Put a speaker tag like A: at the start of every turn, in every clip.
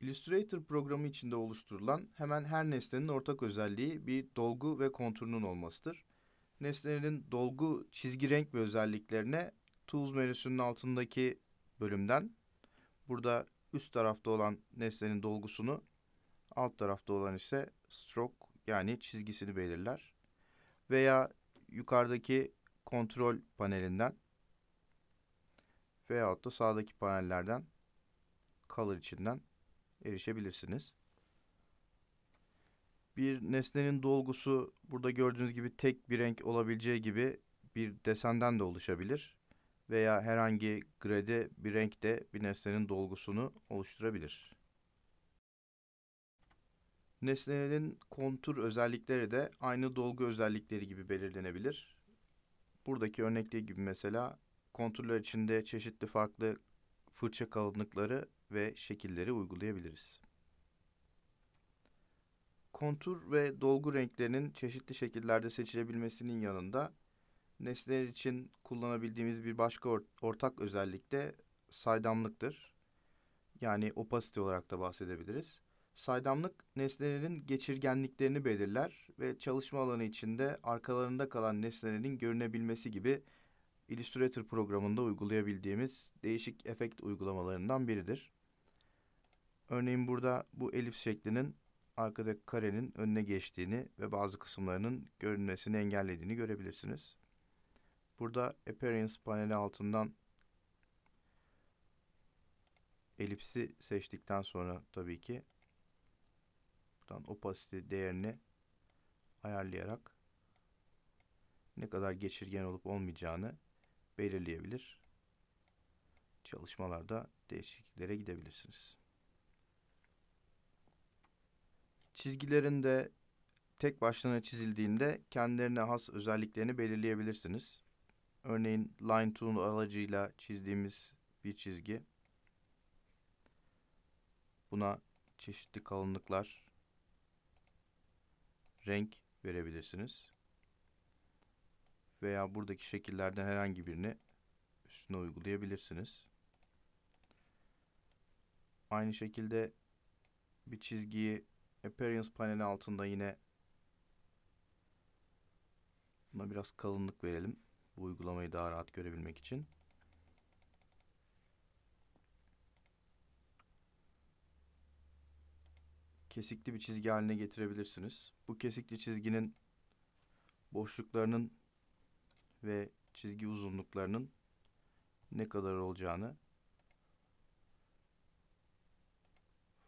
A: Illustrator programı içinde oluşturulan hemen her nesnenin ortak özelliği bir dolgu ve konturunun olmasıdır. Nesnelerin dolgu, çizgi renk ve özelliklerine Tools menüsünün altındaki bölümden burada üst tarafta olan nesnenin dolgusunu alt tarafta olan ise stroke yani çizgisini belirler. Veya yukarıdaki kontrol panelinden veyahut da sağdaki panellerden color içinden erişebilirsiniz. Bir nesnenin dolgusu burada gördüğünüz gibi tek bir renk olabileceği gibi bir desenden de oluşabilir veya herhangi grade bir renk de bir nesnenin dolgusunu oluşturabilir. Nesnelerin kontur özellikleri de aynı dolgu özellikleri gibi belirlenebilir. Buradaki örnekte gibi mesela konturlar içinde çeşitli farklı fırça kalınlıkları ve şekilleri uygulayabiliriz. Kontur ve dolgu renklerinin çeşitli şekillerde seçilebilmesinin yanında nesneler için kullanabildiğimiz bir başka or ortak özellik de saydamlıktır. Yani opasite olarak da bahsedebiliriz. Saydamlık nesnelerin geçirgenliklerini belirler ve çalışma alanı içinde arkalarında kalan nesnelerin görünebilmesi gibi Illustrator programında uygulayabildiğimiz değişik efekt uygulamalarından biridir. Örneğin burada bu elips şeklinin arkadaki karenin önüne geçtiğini ve bazı kısımlarının görünmesini engellediğini görebilirsiniz. Burada Appearance paneli altından elipsi seçtikten sonra tabii ki buradan opacity değerini ayarlayarak ne kadar geçirgen olup olmayacağını belirleyebilir. Çalışmalarda değişikliklere gidebilirsiniz. Çizgilerinde tek başına çizildiğinde kendilerine has özelliklerini belirleyebilirsiniz. Örneğin line tool aracıyla çizdiğimiz bir çizgi. Buna çeşitli kalınlıklar, renk verebilirsiniz. Veya buradaki şekillerden herhangi birini üstüne uygulayabilirsiniz. Aynı şekilde bir çizgiyi Appearance paneli altında yine buna biraz kalınlık verelim. Bu uygulamayı daha rahat görebilmek için. kesikli bir çizgi haline getirebilirsiniz. Bu kesikli çizginin boşluklarının ve çizgi uzunluklarının ne kadar olacağını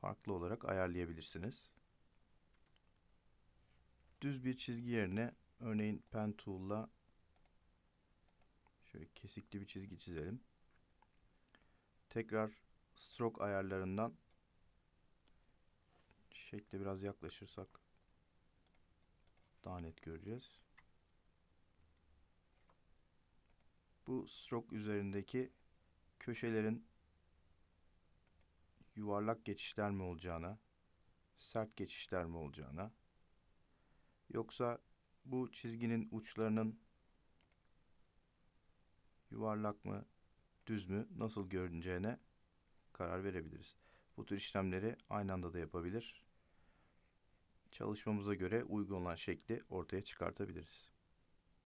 A: farklı olarak ayarlayabilirsiniz düz bir çizgi yerine örneğin pen tool'la şöyle kesikli bir çizgi çizelim. Tekrar stroke ayarlarından şekle biraz yaklaşırsak daha net göreceğiz. Bu stroke üzerindeki köşelerin yuvarlak geçişler mi olacağına, sert geçişler mi olacağına Yoksa bu çizginin uçlarının yuvarlak mı, düz mü, nasıl görüneceğine karar verebiliriz. Bu tür işlemleri aynı anda da yapabilir. Çalışmamıza göre uygun olan şekli ortaya çıkartabiliriz.